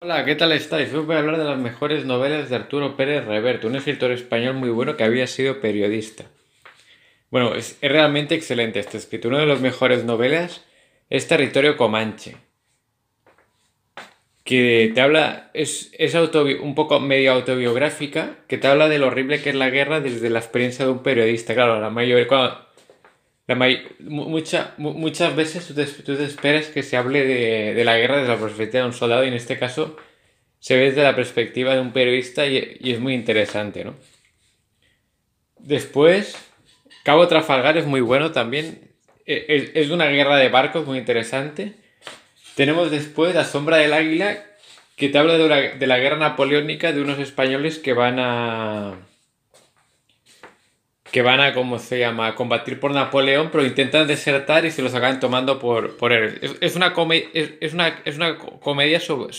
Hola, ¿qué tal estáis? Hoy voy a hablar de las mejores novelas de Arturo Pérez Reverte, un escritor español muy bueno que había sido periodista. Bueno, es, realmente excelente este escritor. Una de las mejores novelas es Territorio Comanche, que te habla, es, es un poco medio autobiográfica, que te habla de lo horrible que es la guerra desde la experiencia de un periodista. Claro, la mayoría, la muchas veces tú te, esperas que se hable de, la guerra desde la perspectiva de un soldado y en este caso se ve desde la perspectiva de un periodista y, es muy interesante, ¿no? Después, Cabo Trafalgar es muy bueno también. E, es, es una guerra de barcos muy interesante. Tenemos después La Sombra del Águila, que te habla de la guerra napoleónica de unos españoles que van a que van a, ¿cómo se llama?, combatir por Napoleón, pero intentan desertar y se los acaban tomando por, por Es, una, es, una, es una comedia sobre